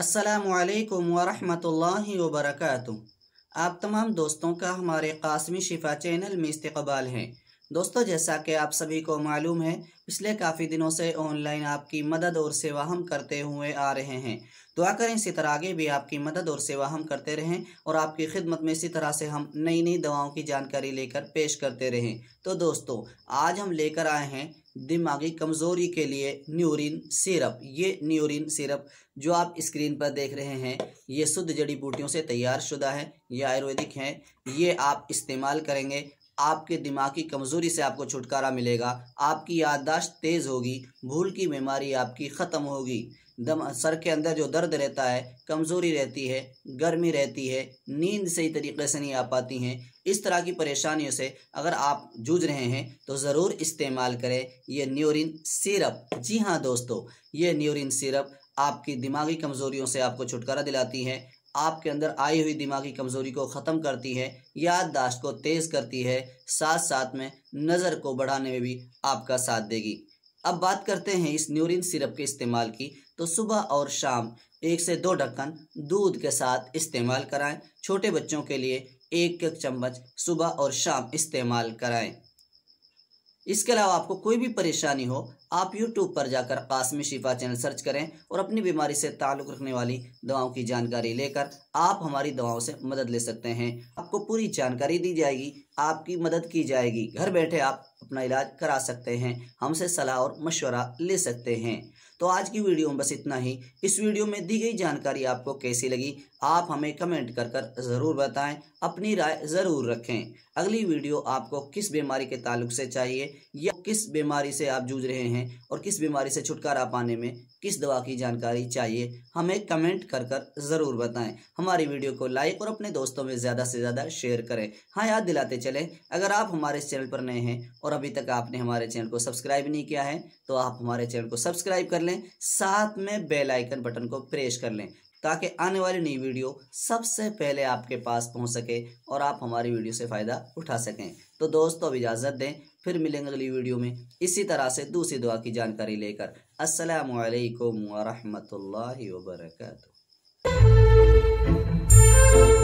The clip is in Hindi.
असलकम वरहमल वबरक आप तमाम दोस्तों का हमारे कासमी शिफा चैनल में इस्तबाल है दोस्तों जैसा कि आप सभी को मालूम है पिछले काफ़ी दिनों से ऑनलाइन आपकी मदद और सेवा हम करते हुए आ रहे हैं दुआ करें इसी तरह आगे भी आपकी मदद और सेवा हम करते रहें और आपकी खिदमत में इसी तरह से हम नई नई दवाओं की जानकारी लेकर पेश करते रहें तो दोस्तों आज हम लेकर आए हैं दिमागी कमज़ोरी के लिए न्यूरिन सिरप ये न्यूरिन सिरप जो आप स्क्रीन पर देख रहे हैं ये शुद्ध जड़ी बूटियों से तैयार शुदा है ये आयुर्वेदिक हैं ये आप इस्तेमाल करेंगे आपके दिमाग की कमज़ोरी से आपको छुटकारा मिलेगा आपकी याददाश्त तेज़ होगी भूल की बीमारी आपकी ख़त्म होगी दम सर के अंदर जो दर्द रहता है कमज़ोरी रहती है गर्मी रहती है नींद सही तरीके से नहीं आ पाती हैं इस तरह की परेशानियों से अगर आप जूझ रहे हैं तो ज़रूर इस्तेमाल करें ये न्यूरिन सिरप जी हाँ दोस्तों ये न्यूरिन सिरप आपकी दिमागी कमज़ोरियों से आपको छुटकारा दिलाती है आपके अंदर आई हुई दिमागी कमज़ोरी को ख़त्म करती है याददाश्त को तेज़ करती है साथ साथ में नज़र को बढ़ाने में भी आपका साथ देगी अब बात करते हैं इस न्यूरिन सिरप के इस्तेमाल की तो सुबह और शाम एक से दो ढक्कन दूध के साथ इस्तेमाल कराएं छोटे बच्चों के लिए एक एक चम्मच सुबह और शाम इस्तेमाल कराएं इसके अलावा आपको कोई भी परेशानी हो आप YouTube पर जाकर कासमी शिफा चैनल सर्च करें और अपनी बीमारी से ताल्लुक़ रखने वाली दवाओं की जानकारी लेकर आप हमारी दवाओं से मदद ले सकते हैं आपको पूरी जानकारी दी जाएगी आपकी मदद की जाएगी घर बैठे आप अपना इलाज करा सकते हैं हमसे सलाह और मशवरा ले सकते हैं तो आज की वीडियो में बस इतना ही इस वीडियो में दी गई जानकारी आपको कैसी लगी आप हमें कमेंट कर कर ज़रूर बताएं अपनी राय ज़रूर रखें अगली वीडियो आपको किस बीमारी के ताल्लुक से चाहिए या किस बीमारी से आप जूझ रहे हैं और किस बीमारी से छुटकारा पाने में किस दवा की जानकारी चाहिए हमें कमेंट कर कर ज़रूर बताएं हमारी वीडियो को लाइक और अपने दोस्तों में ज़्यादा से ज़्यादा शेयर करें हाँ याद दिलाते चलें अगर आप हमारे चैनल पर नए हैं और अभी तक आपने हमारे चैनल को सब्सक्राइब नहीं किया है तो आप हमारे चैनल को सब्सक्राइब कर लें साथ में बेल आइकन बटन को प्रेस कर लें ताकि आने वाली नई वीडियो सबसे पहले आपके पास पहुंच सके और आप हमारी वीडियो से फ़ायदा उठा सकें तो दोस्तों इजाज़त दें फिर मिलेंगे अगली वीडियो में इसी तरह से दूसरी दुआ की जानकारी लेकर असलकम वरहमल वर्का